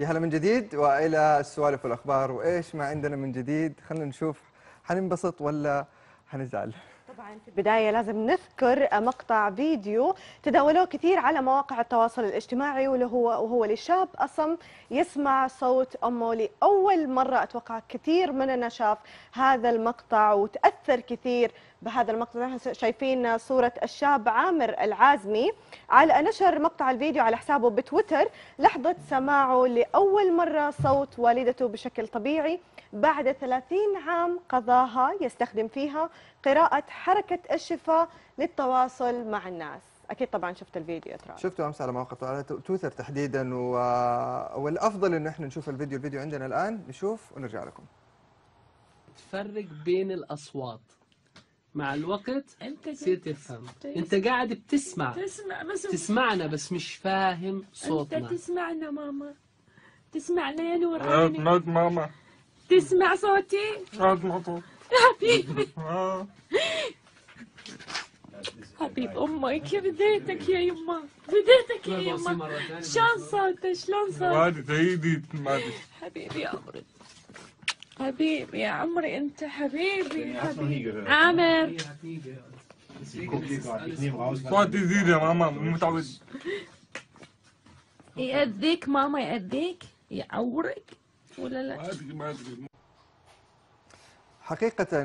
يا هلا من جديد والى السوالف والاخبار وايش ما عندنا من جديد خلينا نشوف حننبسط ولا حنزعل طبعا في البدايه لازم نذكر مقطع فيديو تداولوه كثير على مواقع التواصل الاجتماعي واللي هو وهو لشاب اصم يسمع صوت امه لاول مره اتوقع كثير مننا شاف هذا المقطع وتاثر كثير بهذا المقطع شايفين صورة الشاب عامر العازمي على نشر مقطع الفيديو على حسابه بتويتر لحظة سماعه لأول مرة صوت والدته بشكل طبيعي بعد 30 عام قضاها يستخدم فيها قراءة حركة الشفاء للتواصل مع الناس اكيد طبعا شفت الفيديو ترى شفته امس على مواقع على تويتر تحديدا و... والافضل انه احنا نشوف الفيديو الفيديو عندنا الان نشوف ونرجع لكم تفرق بين الاصوات مع الوقت انت تصير تفهم انت قاعد بتسمع تسمع بس تسمعنا بس مش فاهم صوتنا انت تسمعنا ماما تسمعنا يا نور أه، عينك ماما تسمع صوتي؟ حبيبي أه. حبيب امك يا بديتك يا يما بديتك يا يما شلون صوتك شلون صوتك؟ حبيبي يا عمري حبيبي يا عمري انت حبيبي يعني حبيبي عامر تقعد تزيد يا ماما متعود يأذيك ماما يأذيك يعورك ولا لا حقيقة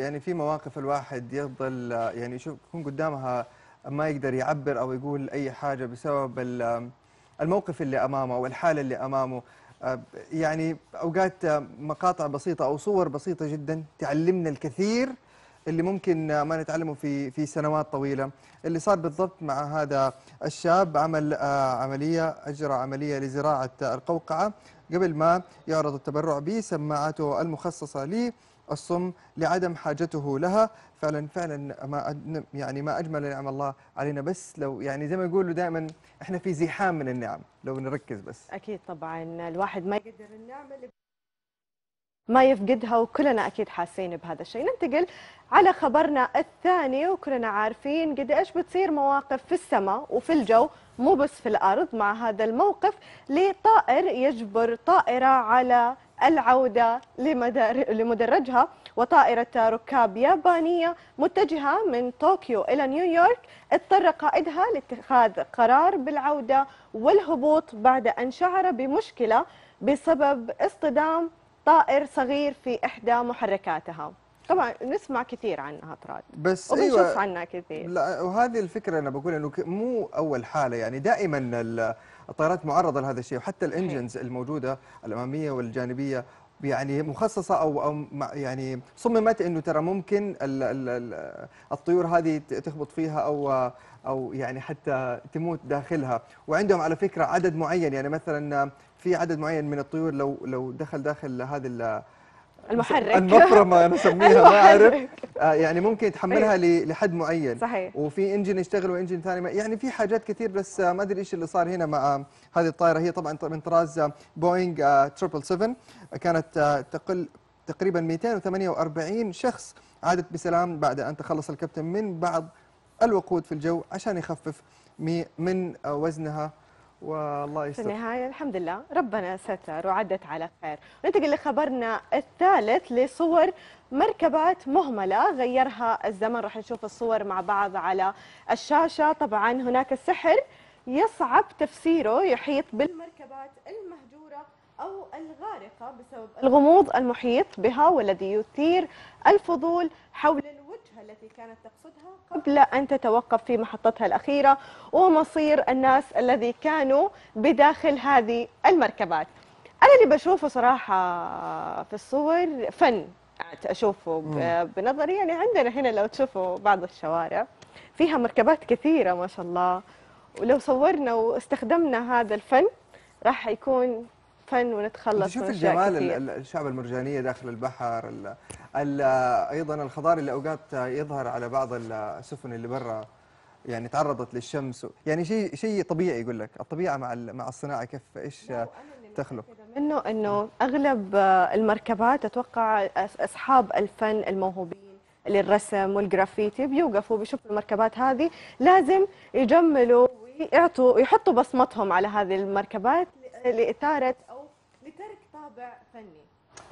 يعني في مواقف الواحد يفضل يعني يشوف يكون قدامها ما يقدر يعبر أو يقول أي حاجة بسبب الموقف اللي أمامه والحالة اللي أمامه يعني اوقات مقاطع بسيطه او صور بسيطه جدا تعلمنا الكثير اللي ممكن ما نتعلمه في في سنوات طويله اللي صار بالضبط مع هذا الشاب عمل آه، عمليه اجرى عمليه لزراعه القوقعه قبل ما يعرض التبرع بسماعته المخصصة للصم لعدم حاجته لها فعلا فعلا ما يعني ما اجمل نعم الله علينا بس لو يعني زي ما يقولوا دائما احنا في زحام من النعم لو نركز بس اكيد طبعا الواحد ما يقدر النعمه اللي ما يفقدها وكلنا اكيد حاسين بهذا الشيء ننتقل على خبرنا الثاني وكلنا عارفين قد ايش بتصير مواقف في السماء وفي الجو مو بس في الارض مع هذا الموقف لطائر يجبر طائره على العودة لمدرجها وطائرة ركاب يابانية متجهة من طوكيو إلى نيويورك اضطر قائدها لاتخاذ قرار بالعودة والهبوط بعد أن شعر بمشكلة بسبب اصطدام طائر صغير في إحدى محركاتها طبعا نسمع كثير عنها هطرات بس وبنشوف أيوة عنها كثير لا وهذه الفكره انا بقول انه مو اول حاله يعني دائما الطائرات معرضه لهذا الشيء وحتى الانجنز الموجوده الاماميه والجانبيه يعني مخصصه او او يعني صممت انه ترى ممكن الـ الـ الطيور هذه تخبط فيها او او يعني حتى تموت داخلها وعندهم على فكره عدد معين يعني مثلا في عدد معين من الطيور لو لو دخل داخل هذه المحرك المفرمه انا اسميها ما اعرف آه، يعني ممكن يتحملها أيوة. لحد معين صحيح وفي انجن يشتغل وانجن ثاني يعني في حاجات كثير بس آه، ما ادري ايش اللي صار هنا مع آه، هذه الطائره هي طبعا من طراز بوينغ 777 كانت تقل تقريبا 248 شخص عادت بسلام بعد ان تخلص الكابتن من بعض الوقود في الجو عشان يخفف من وزنها والله يستر في النهاية الحمد لله ربنا ستر وعدت على خير ننتقل لخبرنا الثالث لصور مركبات مهملة غيرها الزمن راح نشوف الصور مع بعض على الشاشة طبعا هناك السحر يصعب تفسيره يحيط بالمركبات المهجورة أو الغارقة بسبب الغموض المحيط بها والذي يثير الفضول حول الوقت التي كانت تقصدها قبل أن تتوقف في محطتها الأخيرة ومصير الناس الذي كانوا بداخل هذه المركبات أنا اللي بشوفه صراحة في الصور فن أشوفه بنظري يعني عندنا هنا لو تشوفوا بعض الشوارع فيها مركبات كثيرة ما شاء الله ولو صورنا واستخدمنا هذا الفن راح يكون فن ونتخلص شوف من الجمال الشعب المرجانيه داخل البحر الـ الـ ايضا الخضار اللي اوقات يظهر على بعض السفن اللي برا يعني تعرضت للشمس يعني شيء شيء طبيعي يقول لك الطبيعه مع مع الصناعه كيف ايش تخلق منه انه اغلب المركبات اتوقع اصحاب الفن الموهوبين للرسم والجرافيتي بيوقفوا بيشوفوا المركبات هذه لازم يجملوا ويعطوا يحطوا بصمتهم على هذه المركبات لاثاره طابع فني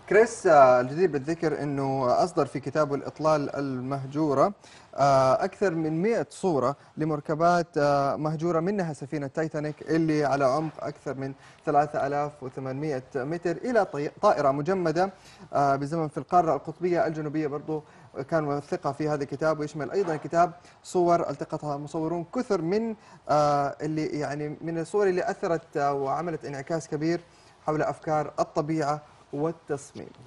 كريس آه، الجدير بالذكر انه اصدر في كتابه الاطلال المهجوره آه، اكثر من 100 صوره لمركبات آه، مهجوره منها سفينه تايتانيك اللي على عمق اكثر من 3800 متر الى طائره مجمده بزمن في القاره القطبيه الجنوبيه برضه كان موثقه في هذا الكتاب ويشمل ايضا كتاب صور التقطها مصورون كثر من اللي يعني من الصور اللي اثرت وعملت انعكاس كبير حول أفكار الطبيعة والتصميم